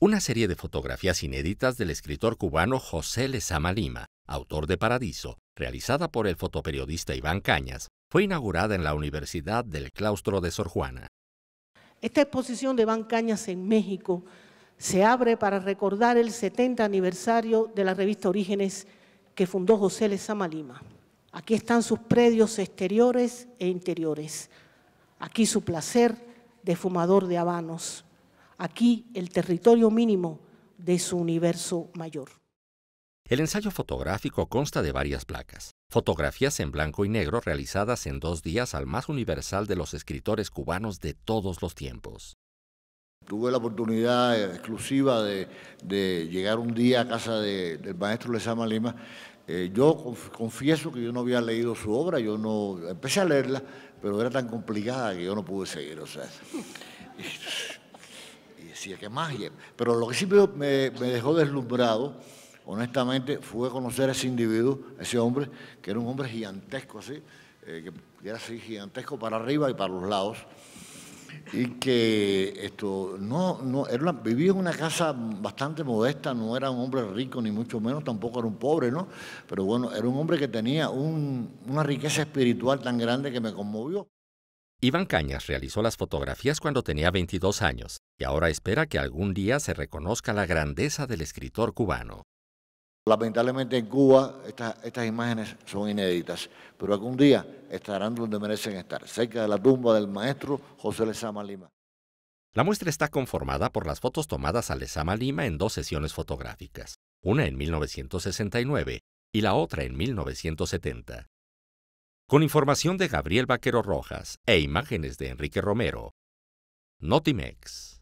una serie de fotografías inéditas del escritor cubano José Lezama Lima, autor de Paradiso, realizada por el fotoperiodista Iván Cañas, fue inaugurada en la Universidad del Claustro de Sor Juana. Esta exposición de Iván Cañas en México se abre para recordar el 70 aniversario de la revista Orígenes que fundó José Lezama Lima. Aquí están sus predios exteriores e interiores. Aquí su placer de fumador de habanos aquí el territorio mínimo de su universo mayor. El ensayo fotográfico consta de varias placas, fotografías en blanco y negro realizadas en dos días al más universal de los escritores cubanos de todos los tiempos. Tuve la oportunidad eh, exclusiva de, llegar un día a casa del maestro Lezama Lima. Eh, yo confieso que yo no había leído su obra, yo no empecé a leerla, pero era tan complicada que yo no pude seguir. O sea. Sí, que magia. Pero lo que sí me, dejó deslumbrado, honestamente, fue conocer a ese individuo, a ese hombre, que era un hombre gigantesco así, eh, que era así gigantesco para arriba y para los lados. Y que esto, no, no, era vivía en una casa bastante modesta, no era un hombre rico, ni mucho menos, tampoco era un pobre, ¿no? Pero bueno, era un hombre que tenía una riqueza espiritual tan grande que me conmovió. Iván Cañas realizó las fotografías cuando tenía 22 años y ahora espera que algún día se reconozca la grandeza del escritor cubano. Lamentablemente en Cuba estas imágenes son inéditas, pero algún día estarán donde merecen estar, cerca de la tumba del maestro José Lezama Lima. La muestra está conformada por las fotos tomadas a Lezama Lima en dos sesiones fotográficas, una en 1969 y la otra en 1970. Con información de Gabriel Vaquero Rojas e imágenes de Enrique Romero. Notimex.